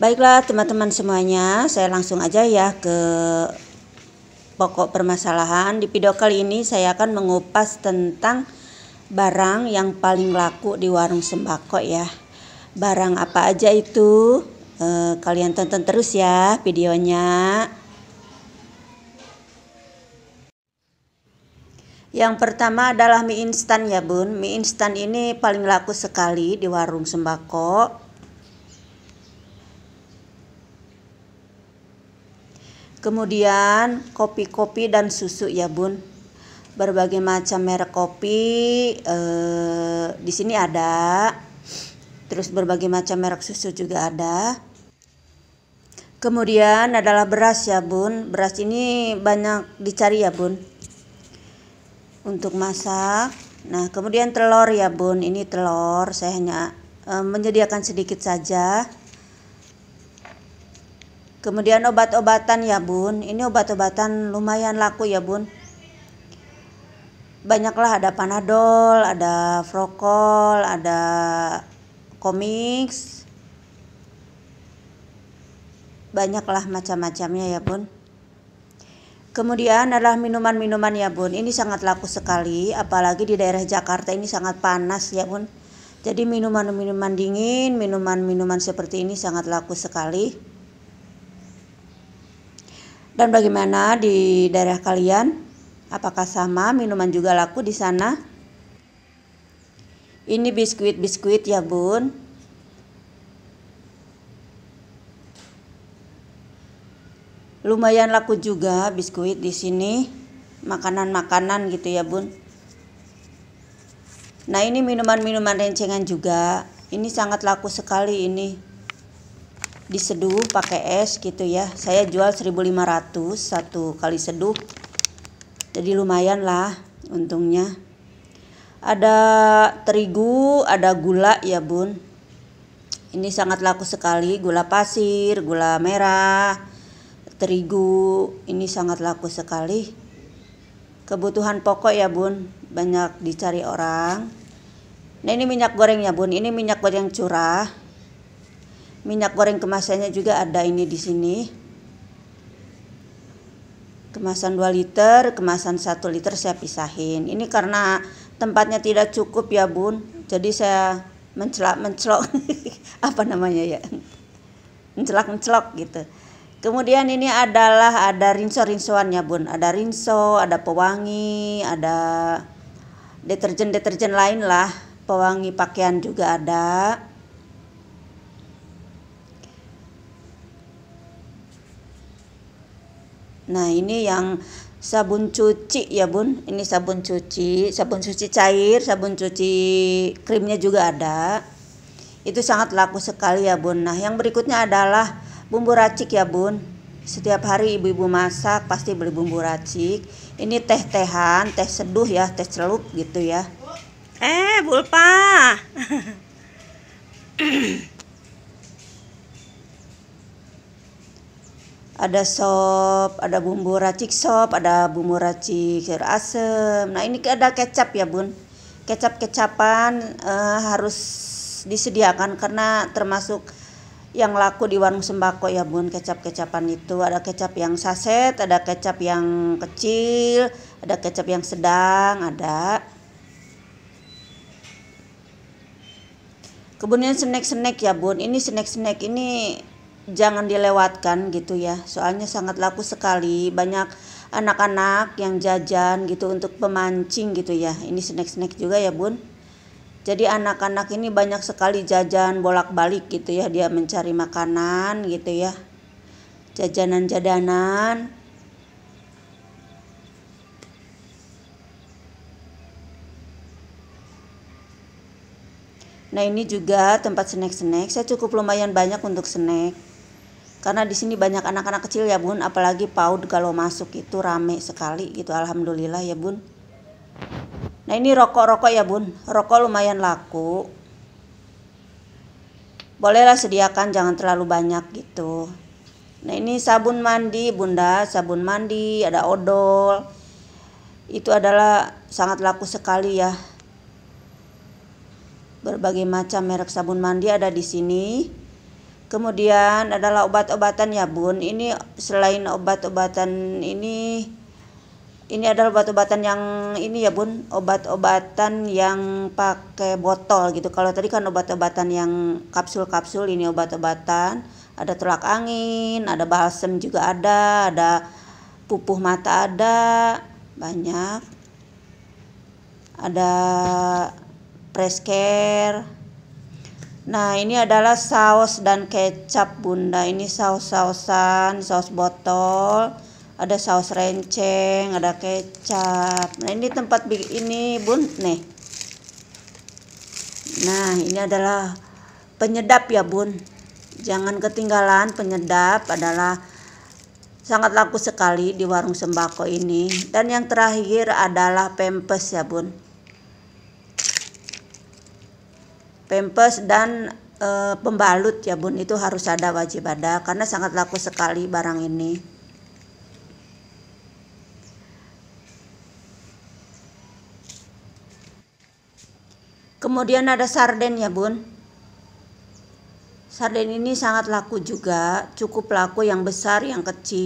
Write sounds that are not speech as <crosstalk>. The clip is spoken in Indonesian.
Baiklah teman-teman semuanya, saya langsung aja ya ke pokok permasalahan. Di video kali ini saya akan mengupas tentang barang yang paling laku di warung sembako ya. Barang apa aja itu? Eh, kalian tonton terus ya videonya. Yang pertama adalah mie instan ya bun. Mie instan ini paling laku sekali di warung sembako Kemudian kopi-kopi dan susu ya bun. Berbagai macam merek kopi eh, di sini ada. Terus berbagai macam merek susu juga ada. Kemudian adalah beras ya bun. Beras ini banyak dicari ya bun. Untuk masak. Nah kemudian telur ya bun. Ini telur saya hanya eh, menyediakan sedikit saja. Kemudian obat-obatan ya bun, ini obat-obatan lumayan laku ya bun. Banyaklah ada panadol, ada frokol, ada komiks. Banyaklah macam-macamnya ya bun. Kemudian adalah minuman-minuman ya bun, ini sangat laku sekali, apalagi di daerah Jakarta ini sangat panas ya bun. Jadi minuman-minuman dingin, minuman-minuman seperti ini sangat laku sekali dan bagaimana di daerah kalian? Apakah sama minuman juga laku di sana? Ini biskuit-biskuit ya, Bun. Lumayan laku juga biskuit di sini. Makanan-makanan gitu ya, Bun. Nah, ini minuman-minuman rencengan juga. Ini sangat laku sekali ini diseduh pakai es gitu ya saya jual 1500 satu kali seduh jadi lumayan lah untungnya ada terigu ada gula ya bun ini sangat laku sekali gula pasir gula merah terigu ini sangat laku sekali kebutuhan pokok ya bun banyak dicari orang nah ini minyak goreng ya bun ini minyak goreng curah minyak goreng kemasannya juga ada ini di sini kemasan 2 liter kemasan 1 liter saya pisahin ini karena tempatnya tidak cukup ya bun jadi saya mencelak mencelok <laughs> apa namanya ya mencelak mencelok gitu kemudian ini adalah ada rinso rinsoannya bun ada rinso ada pewangi ada deterjen deterjen lain lah pewangi pakaian juga ada Nah, ini yang sabun cuci ya bun ini sabun cuci sabun cuci cair sabun cuci krimnya juga ada itu sangat laku sekali ya bun nah yang berikutnya adalah bumbu racik ya bun setiap hari ibu-ibu masak pasti beli bumbu racik ini teh tehan teh seduh ya teh celup gitu ya eh bulpa <clears throat> ada sop, ada bumbu racik sop, ada bumbu racik sayur asem. Nah, ini ada kecap ya, Bun. Kecap-kecapan uh, harus disediakan karena termasuk yang laku di warung sembako ya, Bun. Kecap-kecapan itu ada kecap yang saset, ada kecap yang kecil, ada kecap yang sedang, ada. Kemudian snack-snack ya, Bun. Ini snack-snack ini jangan dilewatkan gitu ya soalnya sangat laku sekali banyak anak-anak yang jajan gitu untuk pemancing gitu ya ini snack-snack juga ya bun jadi anak-anak ini banyak sekali jajan bolak-balik gitu ya dia mencari makanan gitu ya jajanan-jajanan Nah ini juga tempat snack-snack saya cukup lumayan banyak untuk snack karena di sini banyak anak-anak kecil ya bun apalagi PAUD kalau masuk itu rame sekali gitu alhamdulillah ya bun nah ini rokok-rokok ya bun rokok lumayan laku bolehlah sediakan jangan terlalu banyak gitu nah ini sabun mandi bunda sabun mandi ada odol itu adalah sangat laku sekali ya berbagai macam merek sabun mandi ada di sini Kemudian adalah obat-obatan ya bun. Ini selain obat-obatan ini, ini adalah obat-obatan yang ini ya bun, obat-obatan yang pakai botol gitu. Kalau tadi kan obat-obatan yang kapsul-kapsul, ini obat-obatan. Ada tulak angin, ada balsem juga ada, ada pupuh mata ada, banyak. Ada press care, Nah ini adalah saus dan kecap bunda Ini saus-sausan, saus botol Ada saus renceng, ada kecap Nah ini tempat ini bun nih Nah ini adalah penyedap ya bun Jangan ketinggalan penyedap adalah sangat laku sekali di warung sembako ini Dan yang terakhir adalah pempes ya bun Pempes dan e, pembalut ya bun itu harus ada wajib ada karena sangat laku sekali barang ini kemudian ada sarden ya bun sarden ini sangat laku juga cukup laku yang besar yang kecil